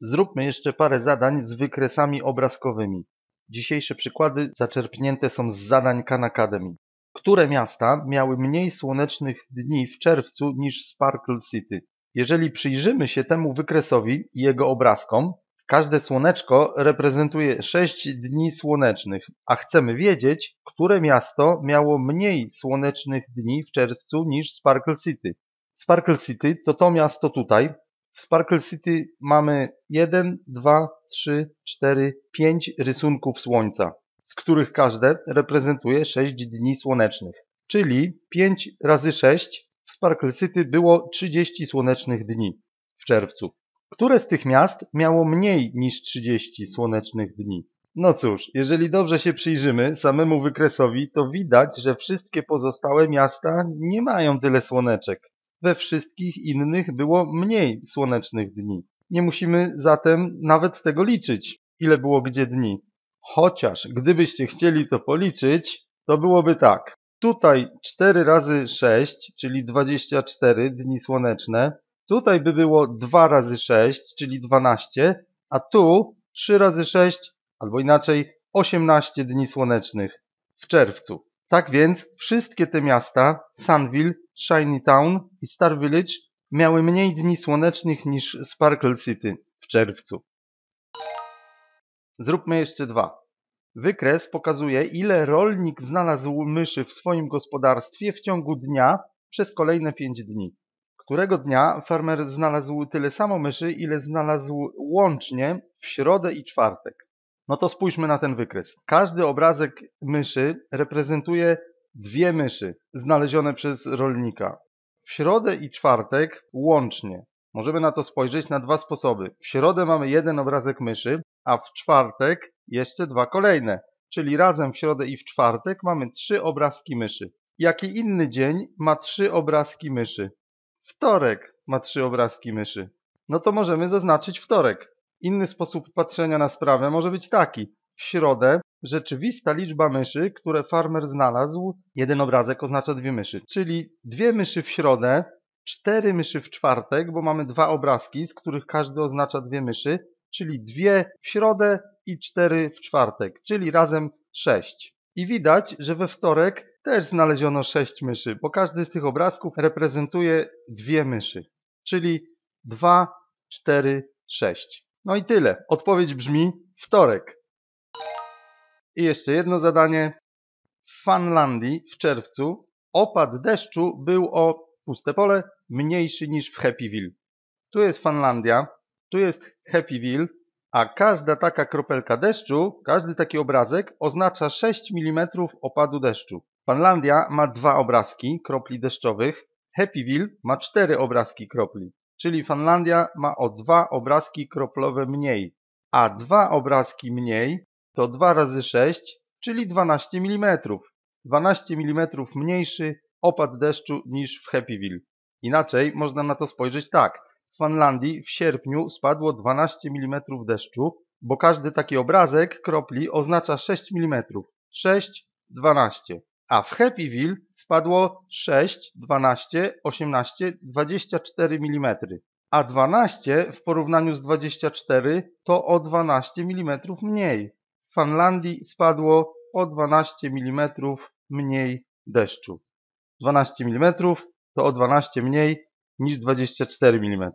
Zróbmy jeszcze parę zadań z wykresami obrazkowymi. Dzisiejsze przykłady zaczerpnięte są z zadań Khan Academy. Które miasta miały mniej słonecznych dni w czerwcu niż Sparkle City? Jeżeli przyjrzymy się temu wykresowi i jego obrazkom, każde słoneczko reprezentuje 6 dni słonecznych, a chcemy wiedzieć, które miasto miało mniej słonecznych dni w czerwcu niż Sparkle City. Sparkle City to to miasto tutaj, w Sparkle City mamy 1, 2, 3, 4, 5 rysunków słońca, z których każde reprezentuje 6 dni słonecznych, czyli 5 razy 6 w Sparkle City było 30 słonecznych dni w czerwcu. Które z tych miast miało mniej niż 30 słonecznych dni? No cóż, jeżeli dobrze się przyjrzymy samemu wykresowi, to widać, że wszystkie pozostałe miasta nie mają tyle słoneczek we wszystkich innych było mniej słonecznych dni. Nie musimy zatem nawet tego liczyć, ile było gdzie dni. Chociaż gdybyście chcieli to policzyć, to byłoby tak. Tutaj 4 razy 6, czyli 24 dni słoneczne. Tutaj by było 2 razy 6, czyli 12, a tu 3 razy 6, albo inaczej 18 dni słonecznych w czerwcu. Tak więc wszystkie te miasta, Sanville, Shiny Town i Star Village miały mniej dni słonecznych niż Sparkle City w czerwcu. Zróbmy jeszcze dwa. Wykres pokazuje, ile rolnik znalazł myszy w swoim gospodarstwie w ciągu dnia przez kolejne 5 dni. Którego dnia farmer znalazł tyle samo myszy, ile znalazł łącznie w środę i czwartek. No to spójrzmy na ten wykres. Każdy obrazek myszy reprezentuje dwie myszy znalezione przez rolnika. W środę i czwartek łącznie. Możemy na to spojrzeć na dwa sposoby. W środę mamy jeden obrazek myszy, a w czwartek jeszcze dwa kolejne. Czyli razem w środę i w czwartek mamy trzy obrazki myszy. Jaki inny dzień ma trzy obrazki myszy? Wtorek ma trzy obrazki myszy. No to możemy zaznaczyć wtorek. Inny sposób patrzenia na sprawę może być taki. W środę rzeczywista liczba myszy, które farmer znalazł, jeden obrazek oznacza dwie myszy, czyli dwie myszy w środę, cztery myszy w czwartek, bo mamy dwa obrazki, z których każdy oznacza dwie myszy, czyli dwie w środę i cztery w czwartek, czyli razem sześć. I widać, że we wtorek też znaleziono sześć myszy, bo każdy z tych obrazków reprezentuje dwie myszy, czyli 2, 4, 6. No i tyle. Odpowiedź brzmi wtorek. I jeszcze jedno zadanie. W Fanlandii w czerwcu opad deszczu był o puste pole mniejszy niż w Happyville. Tu jest Fanlandia, tu jest Happyville, a każda taka kropelka deszczu, każdy taki obrazek oznacza 6 mm opadu deszczu. Fanlandia ma dwa obrazki kropli deszczowych, Happyville ma cztery obrazki kropli, czyli Fanlandia ma o dwa obrazki kroplowe mniej, a dwa obrazki mniej to 2 razy 6, czyli 12 mm. 12 mm mniejszy opad deszczu niż w Happyville. Inaczej można na to spojrzeć tak. W Finlandii w sierpniu spadło 12 mm deszczu, bo każdy taki obrazek kropli oznacza 6 mm. 6, 12. A w Happyville spadło 6, 12, 18, 24 mm. A 12 w porównaniu z 24 to o 12 mm mniej w Finlandii spadło o 12 mm mniej deszczu. 12 mm to o 12 mniej niż 24 mm.